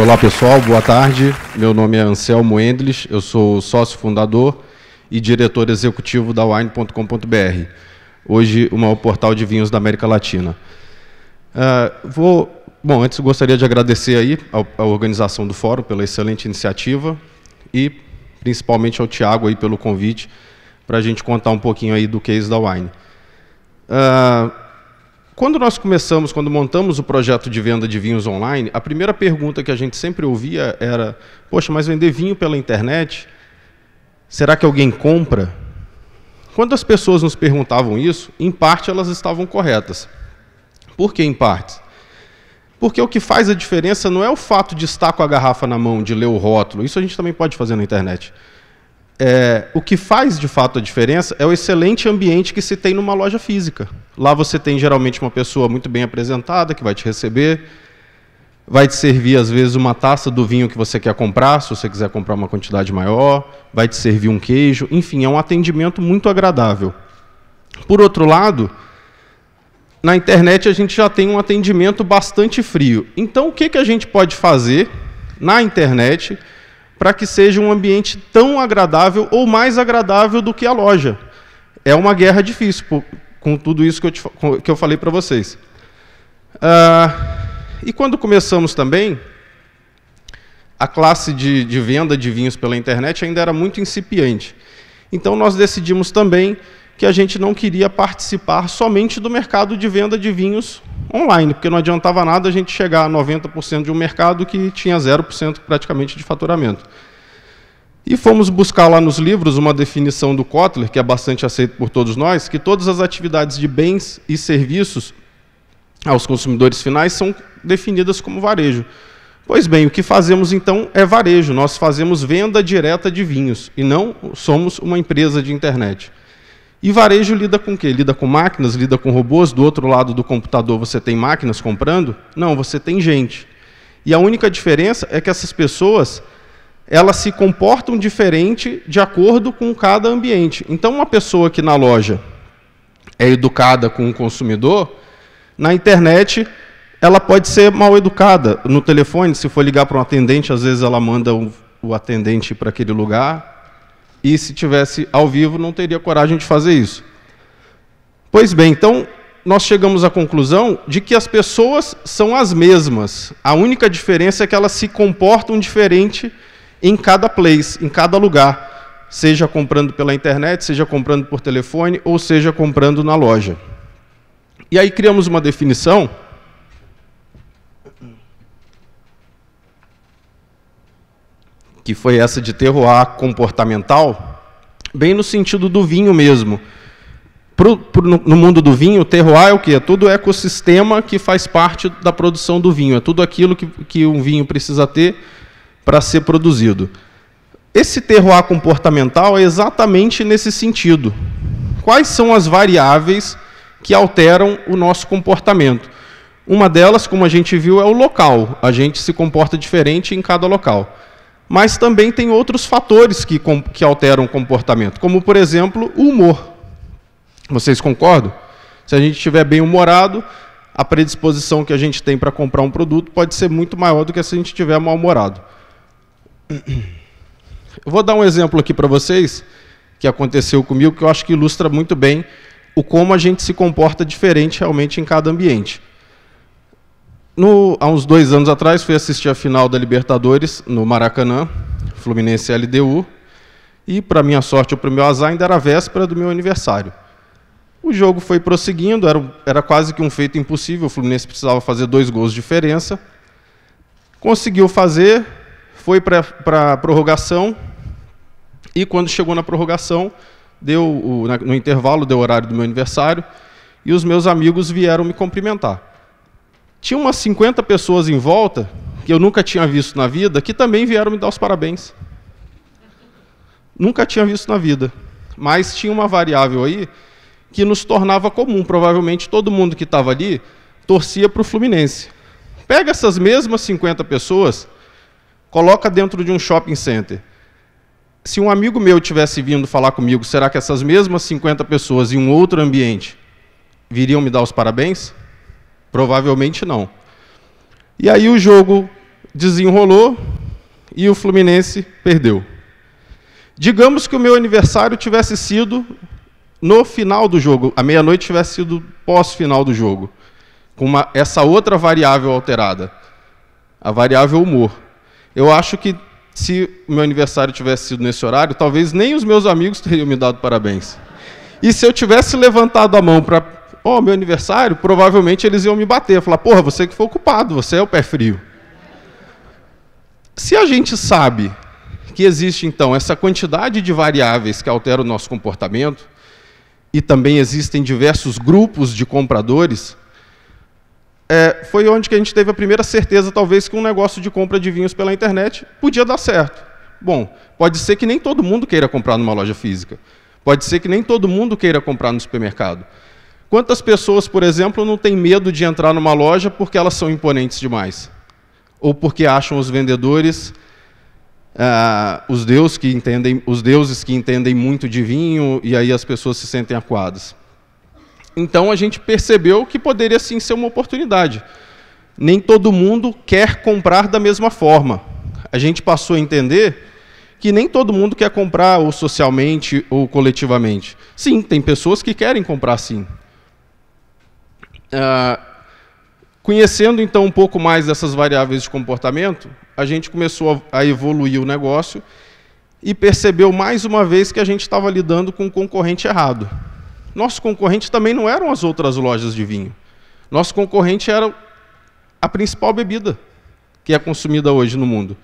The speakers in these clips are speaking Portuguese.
Olá pessoal, boa tarde. Meu nome é Anselmo Endles, eu sou sócio fundador e diretor executivo da wine.com.br, hoje o maior portal de vinhos da América Latina. Uh, vou, bom, antes gostaria de agradecer aí a, a organização do fórum pela excelente iniciativa e principalmente ao Tiago aí pelo convite para a gente contar um pouquinho aí do case da Wine. Uh, quando nós começamos, quando montamos o projeto de venda de vinhos online, a primeira pergunta que a gente sempre ouvia era: Poxa, mas vender vinho pela internet, será que alguém compra? Quando as pessoas nos perguntavam isso, em parte elas estavam corretas. Por que em parte? Porque o que faz a diferença não é o fato de estar com a garrafa na mão, de ler o rótulo. Isso a gente também pode fazer na internet. É, o que faz de fato a diferença é o excelente ambiente que se tem numa loja física. Lá você tem geralmente uma pessoa muito bem apresentada que vai te receber, vai te servir às vezes uma taça do vinho que você quer comprar, se você quiser comprar uma quantidade maior, vai te servir um queijo, enfim, é um atendimento muito agradável. Por outro lado, na internet a gente já tem um atendimento bastante frio. Então, o que, que a gente pode fazer na internet? para que seja um ambiente tão agradável ou mais agradável do que a loja. É uma guerra difícil por, com tudo isso que eu, te, que eu falei para vocês. Ah, e quando começamos também, a classe de, de venda de vinhos pela internet ainda era muito incipiente. Então nós decidimos também que a gente não queria participar somente do mercado de venda de vinhos online, porque não adiantava nada a gente chegar a 90% de um mercado que tinha 0% praticamente de faturamento. E fomos buscar lá nos livros uma definição do Kotler, que é bastante aceita por todos nós, que todas as atividades de bens e serviços aos consumidores finais são definidas como varejo. Pois bem, o que fazemos então é varejo, nós fazemos venda direta de vinhos e não somos uma empresa de internet. E varejo lida com o quê? Lida com máquinas, lida com robôs. Do outro lado do computador você tem máquinas comprando? Não, você tem gente. E a única diferença é que essas pessoas elas se comportam diferente de acordo com cada ambiente. Então, uma pessoa que na loja é educada com o consumidor, na internet ela pode ser mal educada. No telefone, se for ligar para um atendente, às vezes ela manda o atendente para aquele lugar, e se tivesse ao vivo, não teria coragem de fazer isso. Pois bem, então nós chegamos à conclusão de que as pessoas são as mesmas. A única diferença é que elas se comportam diferente em cada place, em cada lugar, seja comprando pela internet, seja comprando por telefone ou seja comprando na loja. E aí criamos uma definição que foi essa de terroir comportamental, bem no sentido do vinho mesmo. Pro, pro, no mundo do vinho, terroir é o que? É todo o ecossistema que faz parte da produção do vinho. É tudo aquilo que, que um vinho precisa ter para ser produzido. Esse terroir comportamental é exatamente nesse sentido. Quais são as variáveis que alteram o nosso comportamento? Uma delas, como a gente viu, é o local. A gente se comporta diferente em cada local. Mas também tem outros fatores que, que alteram o comportamento, como, por exemplo, o humor. Vocês concordam? Se a gente estiver bem humorado, a predisposição que a gente tem para comprar um produto pode ser muito maior do que se a gente estiver mal-humorado. Eu vou dar um exemplo aqui para vocês que aconteceu comigo que eu acho que ilustra muito bem o como a gente se comporta diferente realmente em cada ambiente. No, há uns dois anos atrás, fui assistir a final da Libertadores no Maracanã, Fluminense LDU, e, para minha sorte ou para o meu azar, ainda era a véspera do meu aniversário. O jogo foi prosseguindo, era, era quase que um feito impossível, o Fluminense precisava fazer dois gols de diferença. Conseguiu fazer, foi para a prorrogação, e quando chegou na prorrogação, deu o, na, no intervalo, deu o horário do meu aniversário, e os meus amigos vieram me cumprimentar. Tinha umas 50 pessoas em volta, que eu nunca tinha visto na vida, que também vieram me dar os parabéns. Nunca tinha visto na vida. Mas tinha uma variável aí que nos tornava comum. Provavelmente todo mundo que estava ali torcia para o Fluminense. Pega essas mesmas 50 pessoas, coloca dentro de um shopping center. Se um amigo meu tivesse vindo falar comigo, será que essas mesmas 50 pessoas em um outro ambiente viriam me dar os parabéns? Provavelmente não. E aí o jogo desenrolou e o Fluminense perdeu. Digamos que o meu aniversário tivesse sido no final do jogo, a meia-noite tivesse sido pós-final do jogo, com uma, essa outra variável alterada, a variável humor. Eu acho que se o meu aniversário tivesse sido nesse horário, talvez nem os meus amigos teriam me dado parabéns. E se eu tivesse levantado a mão para oh, meu aniversário, provavelmente eles iam me bater. Falar, porra, você que foi o culpado, você é o pé frio. Se a gente sabe que existe, então, essa quantidade de variáveis que alteram o nosso comportamento, e também existem diversos grupos de compradores, é, foi onde que a gente teve a primeira certeza, talvez, que um negócio de compra de vinhos pela internet podia dar certo. Bom, pode ser que nem todo mundo queira comprar numa loja física. Pode ser que nem todo mundo queira comprar no supermercado. Quantas pessoas, por exemplo, não têm medo de entrar numa loja porque elas são imponentes demais? Ou porque acham os vendedores ah, os, deus que entendem, os deuses que entendem muito de vinho e aí as pessoas se sentem acuadas? Então a gente percebeu que poderia sim ser uma oportunidade. Nem todo mundo quer comprar da mesma forma. A gente passou a entender que nem todo mundo quer comprar ou socialmente ou coletivamente. Sim, tem pessoas que querem comprar sim. Ah, conhecendo então um pouco mais dessas variáveis de comportamento, a gente começou a, a evoluir o negócio e percebeu mais uma vez que a gente estava lidando com um concorrente errado. Nosso concorrente também não eram as outras lojas de vinho. Nosso concorrente era a principal bebida que é consumida hoje no mundo,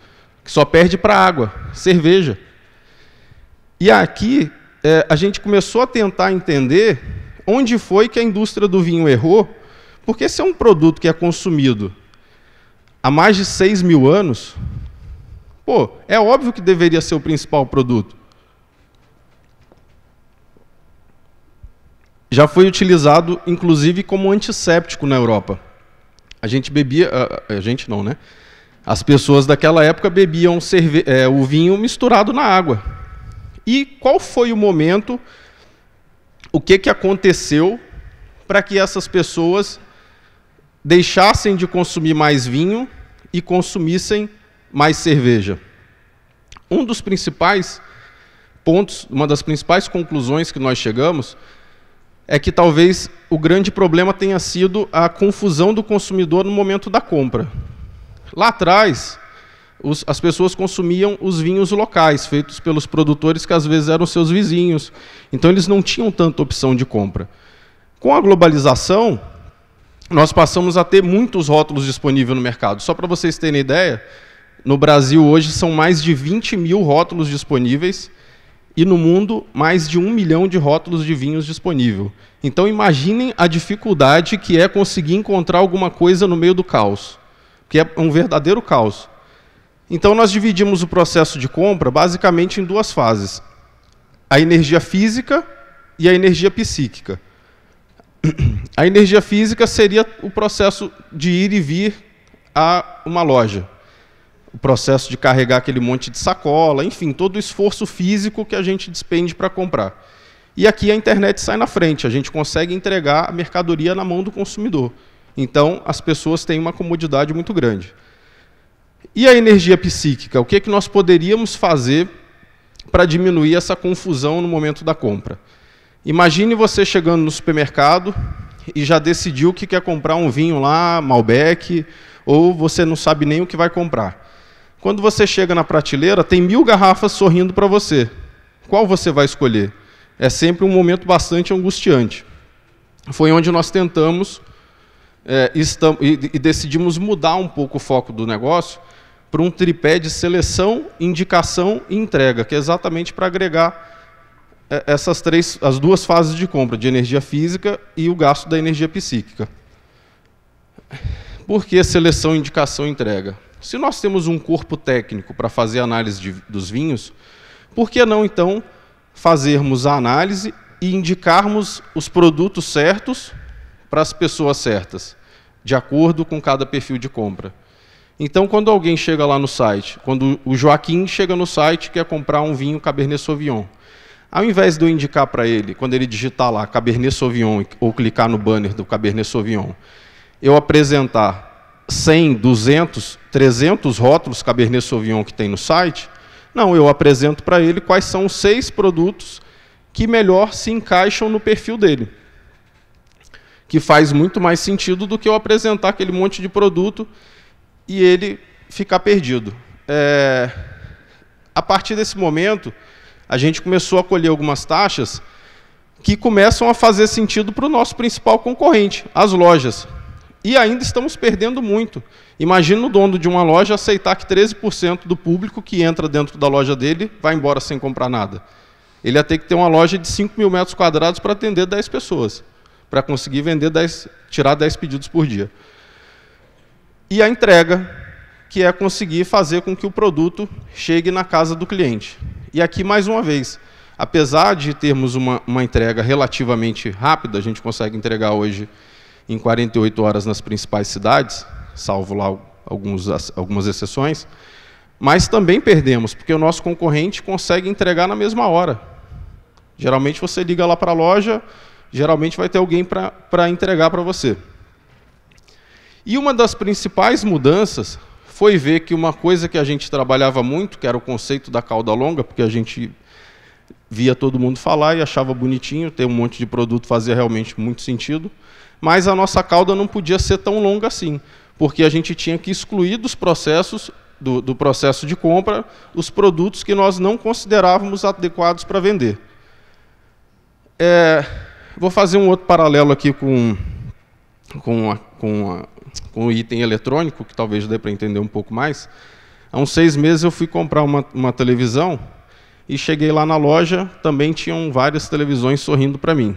que só perde para água, cerveja. E aqui é, a gente começou a tentar entender onde foi que a indústria do vinho errou, porque se é um produto que é consumido há mais de 6 mil anos, pô, é óbvio que deveria ser o principal produto. Já foi utilizado, inclusive, como antisséptico na Europa. A gente bebia, a, a gente não, né? As pessoas daquela época bebiam é, o vinho misturado na água. E qual foi o momento o que, que aconteceu para que essas pessoas deixassem de consumir mais vinho e consumissem mais cerveja. Um dos principais pontos, uma das principais conclusões que nós chegamos é que talvez o grande problema tenha sido a confusão do consumidor no momento da compra. Lá atrás, os, as pessoas consumiam os vinhos locais, feitos pelos produtores que às vezes eram seus vizinhos. Então eles não tinham tanta opção de compra. Com a globalização, nós passamos a ter muitos rótulos disponíveis no mercado. Só para vocês terem ideia, no Brasil hoje são mais de 20 mil rótulos disponíveis e no mundo mais de um milhão de rótulos de vinhos disponível. Então imaginem a dificuldade que é conseguir encontrar alguma coisa no meio do caos, que é um verdadeiro caos. Então nós dividimos o processo de compra basicamente em duas fases: a energia física e a energia psíquica. A energia física seria o processo de ir e vir a uma loja. O processo de carregar aquele monte de sacola, enfim, todo o esforço físico que a gente despende para comprar. E aqui a internet sai na frente, a gente consegue entregar a mercadoria na mão do consumidor. Então, as pessoas têm uma comodidade muito grande. E a energia psíquica? O que, é que nós poderíamos fazer para diminuir essa confusão no momento da compra? Imagine você chegando no supermercado e já decidiu que quer comprar um vinho lá, Malbec, ou você não sabe nem o que vai comprar. Quando você chega na prateleira, tem mil garrafas sorrindo para você. Qual você vai escolher? É sempre um momento bastante angustiante. Foi onde nós tentamos é, e, e decidimos mudar um pouco o foco do negócio para um tripé de seleção, indicação e entrega, que é exatamente para agregar é, essas três, as duas fases de compra, de energia física e o gasto da energia psíquica. Por que seleção, indicação e entrega? Se nós temos um corpo técnico para fazer análise de, dos vinhos, por que não então fazermos a análise e indicarmos os produtos certos para as pessoas certas, de acordo com cada perfil de compra? Então, quando alguém chega lá no site, quando o Joaquim chega no site e quer comprar um vinho Cabernet Sauvignon, ao invés de eu indicar para ele, quando ele digitar lá Cabernet Sauvignon ou clicar no banner do Cabernet Sauvignon, eu apresentar 100, 200, 300 rótulos Cabernet Sauvignon que tem no site, não, eu apresento para ele quais são os seis produtos que melhor se encaixam no perfil dele. Que faz muito mais sentido do que eu apresentar aquele monte de produto e ele ficar perdido. É, a partir desse momento, a gente começou a colher algumas taxas que começam a fazer sentido para o nosso principal concorrente, as lojas. E ainda estamos perdendo muito. Imagina o dono de uma loja aceitar que 13% do público que entra dentro da loja dele vai embora sem comprar nada. Ele ia ter que ter uma loja de 5 mil metros quadrados para atender 10 pessoas, para conseguir vender 10, tirar 10 pedidos por dia e a entrega, que é conseguir fazer com que o produto chegue na casa do cliente. E aqui, mais uma vez, apesar de termos uma, uma entrega relativamente rápida, a gente consegue entregar hoje em 48 horas nas principais cidades, salvo lá alguns, algumas exceções, mas também perdemos, porque o nosso concorrente consegue entregar na mesma hora. Geralmente você liga lá para a loja, geralmente vai ter alguém para entregar para você. E uma das principais mudanças foi ver que uma coisa que a gente trabalhava muito, que era o conceito da cauda longa, porque a gente via todo mundo falar e achava bonitinho, ter um monte de produto fazia realmente muito sentido, mas a nossa cauda não podia ser tão longa assim, porque a gente tinha que excluir dos processos do, do processo de compra os produtos que nós não considerávamos adequados para vender. É, vou fazer um outro paralelo aqui com com, a, com, a, com o item eletrônico, que talvez dê para entender um pouco mais. Há uns seis meses eu fui comprar uma, uma televisão e cheguei lá na loja, também tinham várias televisões sorrindo para mim.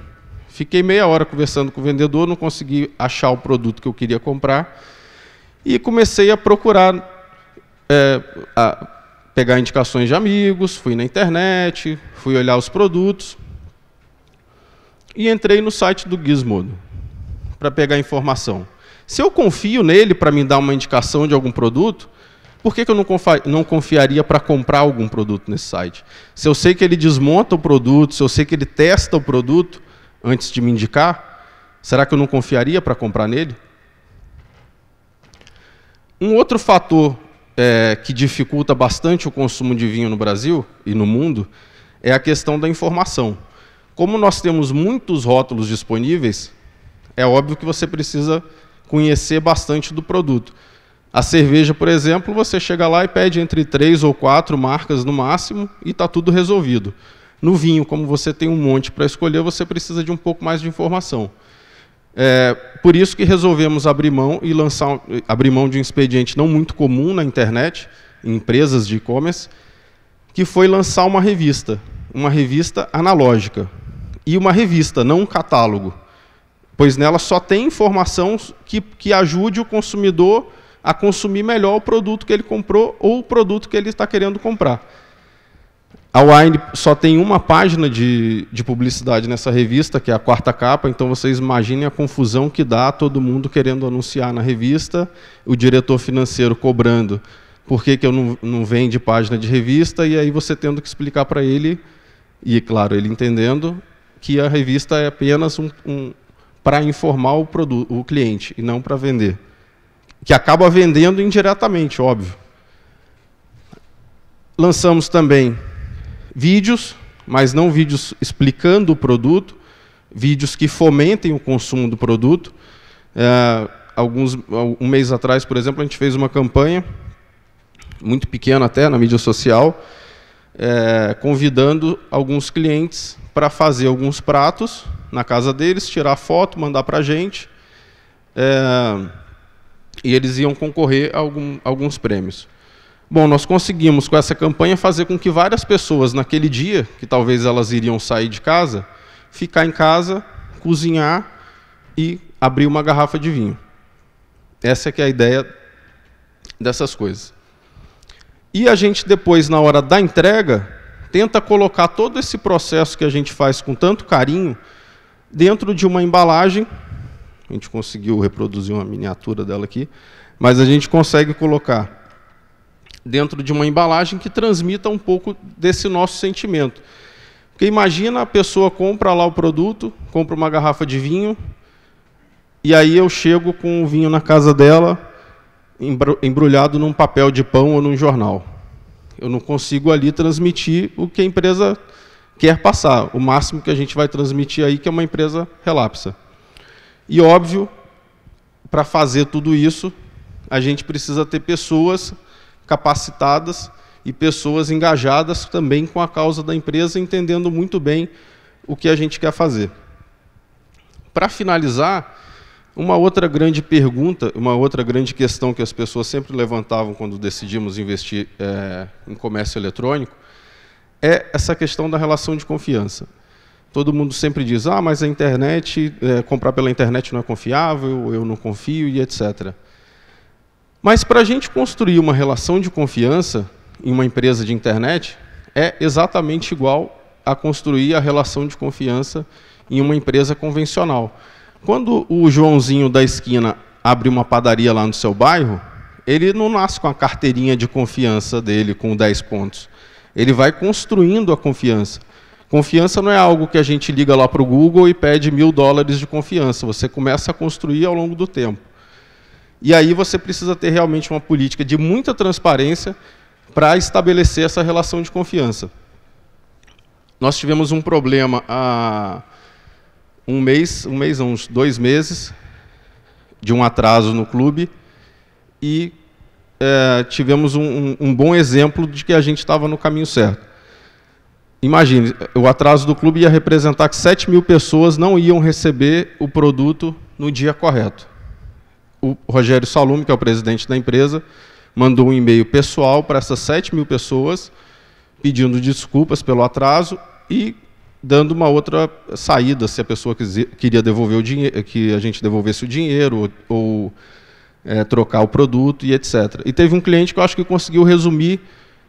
Fiquei meia hora conversando com o vendedor, não consegui achar o produto que eu queria comprar e comecei a procurar, é, a pegar indicações de amigos, fui na internet, fui olhar os produtos e entrei no site do Gizmodo para pegar informação. Se eu confio nele para me dar uma indicação de algum produto, por que, que eu não, confiaria para comprar algum produto nesse site? Se eu sei que ele desmonta o produto, se eu sei que ele testa o produto antes de me indicar, será que eu não confiaria para comprar nele? Um outro fator é, que dificulta bastante o consumo de vinho no Brasil e no mundo é a questão da informação. Como nós temos muitos rótulos disponíveis, é óbvio que você precisa conhecer bastante do produto. A cerveja, por exemplo, você chega lá e pede entre três ou quatro marcas no máximo e está tudo resolvido. No vinho, como você tem um monte para escolher, você precisa de um pouco mais de informação. É, por isso que resolvemos abrir mão e lançar abrir mão de um expediente não muito comum na internet, em empresas de e-commerce, que foi lançar uma revista, uma revista analógica e uma revista, não um catálogo pois nela só tem informação que, que ajude o consumidor a consumir melhor o produto que ele comprou ou o produto que ele está querendo comprar. A Wine só tem uma página de, de publicidade nessa revista, que é a quarta capa, então vocês imaginem a confusão que dá todo mundo querendo anunciar na revista, o diretor financeiro cobrando por que, que eu não, não vende página de revista, e aí você tendo que explicar para ele, e claro, ele entendendo, que a revista é apenas um, um para informar o, produto, o cliente e não para vender. Que acaba vendendo indiretamente, óbvio. Lançamos também vídeos, mas não vídeos explicando o produto, vídeos que fomentem o consumo do produto. É, alguns, um mês atrás, por exemplo, a gente fez uma campanha, muito pequena até, na mídia social, é, convidando alguns clientes para fazer alguns pratos na casa deles, tirar foto, mandar para a gente. É, e eles iam concorrer a algum, alguns prêmios. Bom, nós conseguimos com essa campanha fazer com que várias pessoas naquele dia, que talvez elas iriam sair de casa, ficar em casa, cozinhar e abrir uma garrafa de vinho. Essa é que é a ideia dessas coisas. E a gente depois, na hora da entrega, tenta colocar todo esse processo que a gente faz com tanto carinho dentro de uma embalagem. A gente conseguiu reproduzir uma miniatura dela aqui, mas a gente consegue colocar dentro de uma embalagem que transmita um pouco desse nosso sentimento. Porque imagina a pessoa compra lá o produto, compra uma garrafa de vinho, e aí eu chego com o vinho na casa dela, embrulhado num papel de pão ou num jornal. Eu não consigo ali transmitir o que a empresa quer passar. O máximo que a gente vai transmitir aí é que é uma empresa relapsa. E óbvio, para fazer tudo isso, a gente precisa ter pessoas capacitadas e pessoas engajadas também com a causa da empresa, entendendo muito bem o que a gente quer fazer. Para finalizar, uma outra grande pergunta, uma outra grande questão que as pessoas sempre levantavam quando decidimos investir é, em comércio eletrônico é essa questão da relação de confiança. Todo mundo sempre diz, ah, mas a internet, é, comprar pela internet não é confiável, eu não confio e etc. Mas para a gente construir uma relação de confiança em uma empresa de internet, é exatamente igual a construir a relação de confiança em uma empresa convencional. Quando o Joãozinho da esquina abre uma padaria lá no seu bairro, ele não nasce com a carteirinha de confiança dele com 10 pontos. Ele vai construindo a confiança. Confiança não é algo que a gente liga lá para o Google e pede mil dólares de confiança. Você começa a construir ao longo do tempo. E aí você precisa ter realmente uma política de muita transparência para estabelecer essa relação de confiança. Nós tivemos um problema há um mês, um mês, uns dois meses, de um atraso no clube, e é, tivemos um, um, bom exemplo de que a gente estava no caminho certo. Imagine, o atraso do clube ia representar que 7 mil pessoas não iam receber o produto no dia correto. O Rogério Salume, que é o presidente da empresa, mandou um e-mail pessoal para essas 7 mil pessoas, pedindo desculpas pelo atraso e dando uma outra saída, se a pessoa quisia, queria devolver o dinheiro, que a gente devolvesse o dinheiro ou é, trocar o produto e etc. E teve um cliente que eu acho que conseguiu resumir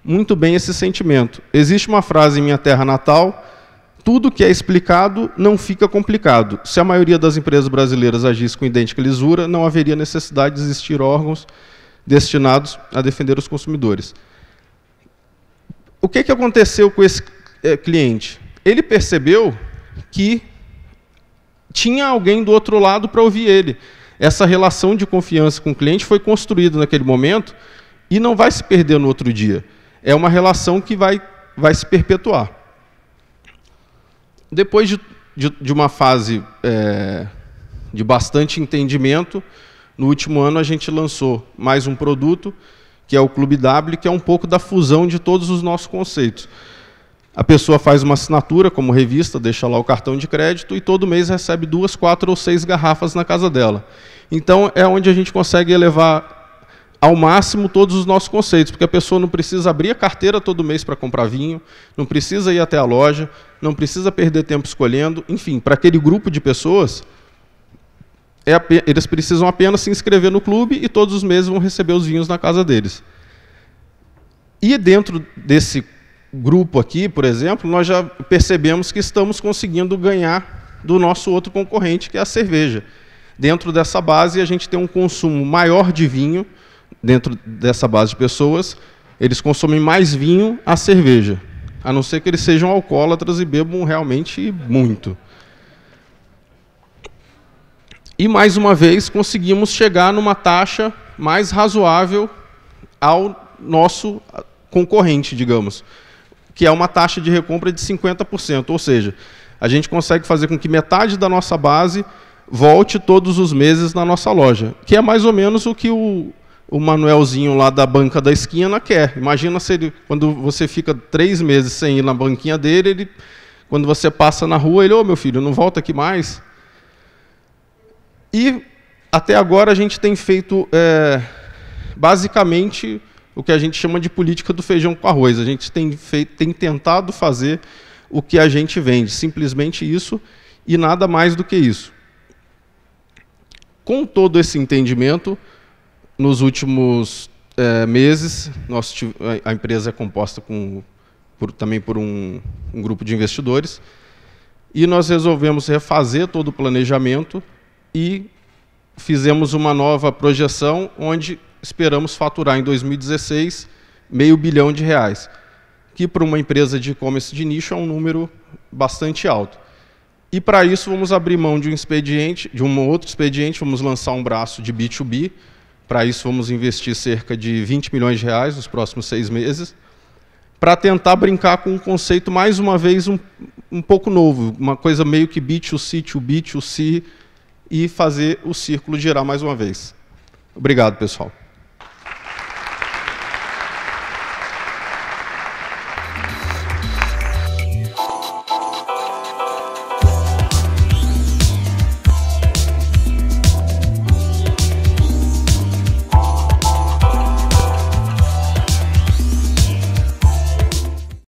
muito bem esse sentimento. Existe uma frase em minha terra natal: tudo que é explicado não fica complicado. Se a maioria das empresas brasileiras agisse com idêntica lisura, não haveria necessidade de existir órgãos destinados a defender os consumidores. O que, que aconteceu com esse é, cliente? Ele percebeu que tinha alguém do outro lado para ouvir ele essa relação de confiança com o cliente foi construída naquele momento e não vai se perder no outro dia. É uma relação que vai, vai se perpetuar. Depois de, de, de uma fase é, de bastante entendimento, no último ano a gente lançou mais um produto, que é o Clube W, que é um pouco da fusão de todos os nossos conceitos. A pessoa faz uma assinatura como revista, deixa lá o cartão de crédito e todo mês recebe duas, quatro ou seis garrafas na casa dela. Então é onde a gente consegue elevar ao máximo todos os nossos conceitos, porque a pessoa não precisa abrir a carteira todo mês para comprar vinho, não precisa ir até a loja, não precisa perder tempo escolhendo. Enfim, para aquele grupo de pessoas, é, eles precisam apenas se inscrever no clube e todos os meses vão receber os vinhos na casa deles. E dentro desse grupo aqui, por exemplo, nós já percebemos que estamos conseguindo ganhar do nosso outro concorrente, que é a cerveja. Dentro dessa base, a gente tem um consumo maior de vinho, dentro dessa base de pessoas, eles consomem mais vinho a cerveja, a não ser que eles sejam alcoólatras e bebam realmente muito. E mais uma vez conseguimos chegar numa taxa mais razoável ao nosso concorrente, digamos que é uma taxa de recompra de 50%. Ou seja, a gente consegue fazer com que metade da nossa base volte todos os meses na nossa loja, que é mais ou menos o que o, o Manuelzinho lá da banca da esquina quer. Imagina se ele, quando você fica três meses sem ir na banquinha dele, ele, quando você passa na rua, ele, ô oh, meu filho, não volta aqui mais. E até agora a gente tem feito é, basicamente o que a gente chama de política do feijão com arroz. A gente tem, feito, tem tentado fazer o que a gente vende, simplesmente isso e nada mais do que isso. Com todo esse entendimento, nos últimos é, meses, nós, a empresa é composta com, por, também por um, um grupo de investidores, e nós resolvemos refazer todo o planejamento e fizemos uma nova projeção onde esperamos faturar em 2016 meio bilhão de reais, que para uma empresa de e-commerce de nicho é um número bastante alto. E para isso vamos abrir mão de um expediente, de um outro expediente, vamos lançar um braço de B2B. Para isso vamos investir cerca de 20 milhões de reais nos próximos seis meses, para tentar brincar com um conceito mais uma vez um, um pouco novo, uma coisa meio que B2C, 2B, 2C, e fazer o círculo girar mais uma vez. Obrigado, pessoal.